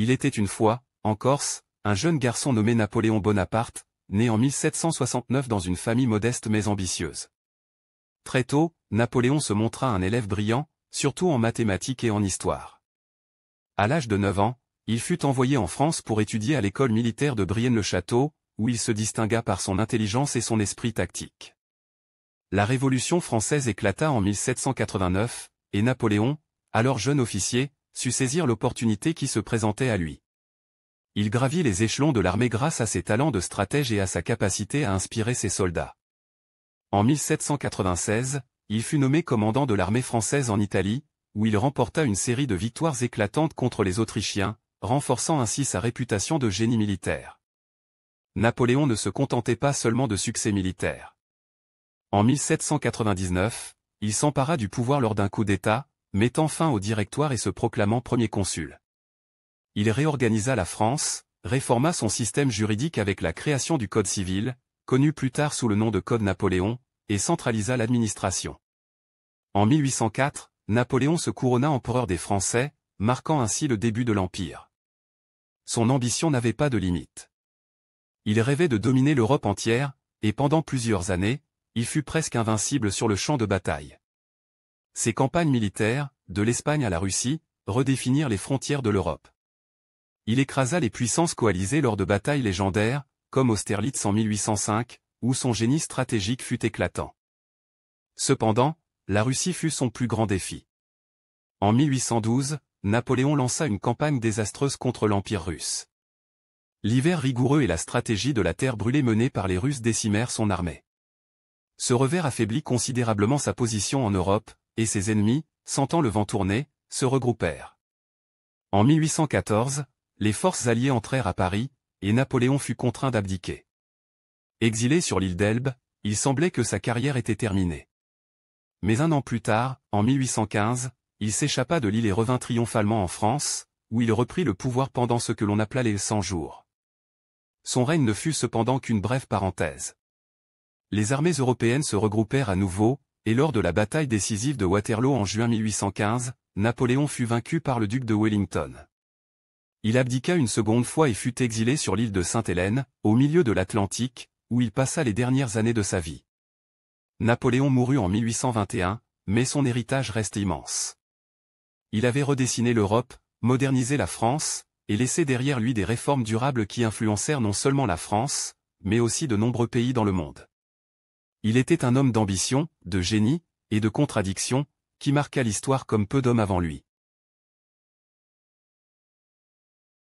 Il était une fois, en Corse, un jeune garçon nommé Napoléon Bonaparte, né en 1769 dans une famille modeste mais ambitieuse. Très tôt, Napoléon se montra un élève brillant, surtout en mathématiques et en histoire. À l'âge de 9 ans, il fut envoyé en France pour étudier à l'école militaire de Brienne-le-Château, où il se distingua par son intelligence et son esprit tactique. La Révolution française éclata en 1789, et Napoléon, alors jeune officier, sut saisir l'opportunité qui se présentait à lui. Il gravit les échelons de l'armée grâce à ses talents de stratège et à sa capacité à inspirer ses soldats. En 1796, il fut nommé commandant de l'armée française en Italie, où il remporta une série de victoires éclatantes contre les Autrichiens, renforçant ainsi sa réputation de génie militaire. Napoléon ne se contentait pas seulement de succès militaires. En 1799, il s'empara du pouvoir lors d'un coup d'État, mettant fin au directoire et se proclamant premier consul. Il réorganisa la France, réforma son système juridique avec la création du Code civil, connu plus tard sous le nom de Code Napoléon, et centralisa l'administration. En 1804, Napoléon se couronna empereur des Français, marquant ainsi le début de l'Empire. Son ambition n'avait pas de limite. Il rêvait de dominer l'Europe entière, et pendant plusieurs années, il fut presque invincible sur le champ de bataille. Ses campagnes militaires, de l'Espagne à la Russie, redéfinirent les frontières de l'Europe. Il écrasa les puissances coalisées lors de batailles légendaires, comme Austerlitz en 1805, où son génie stratégique fut éclatant. Cependant, la Russie fut son plus grand défi. En 1812, Napoléon lança une campagne désastreuse contre l'Empire russe. L'hiver rigoureux et la stratégie de la terre brûlée menée par les Russes décimèrent son armée. Ce revers affaiblit considérablement sa position en Europe, et ses ennemis, sentant le vent tourner, se regroupèrent. En 1814, les forces alliées entrèrent à Paris, et Napoléon fut contraint d'abdiquer. Exilé sur l'île d'Elbe, il semblait que sa carrière était terminée. Mais un an plus tard, en 1815, il s'échappa de l'île et revint triomphalement en France, où il reprit le pouvoir pendant ce que l'on appela les 100 jours. Son règne ne fut cependant qu'une brève parenthèse. Les armées européennes se regroupèrent à nouveau, et lors de la bataille décisive de Waterloo en juin 1815, Napoléon fut vaincu par le duc de Wellington. Il abdiqua une seconde fois et fut exilé sur l'île de Sainte-Hélène, au milieu de l'Atlantique, où il passa les dernières années de sa vie. Napoléon mourut en 1821, mais son héritage reste immense. Il avait redessiné l'Europe, modernisé la France, et laissé derrière lui des réformes durables qui influencèrent non seulement la France, mais aussi de nombreux pays dans le monde. Il était un homme d'ambition, de génie, et de contradiction, qui marqua l'histoire comme peu d'hommes avant lui.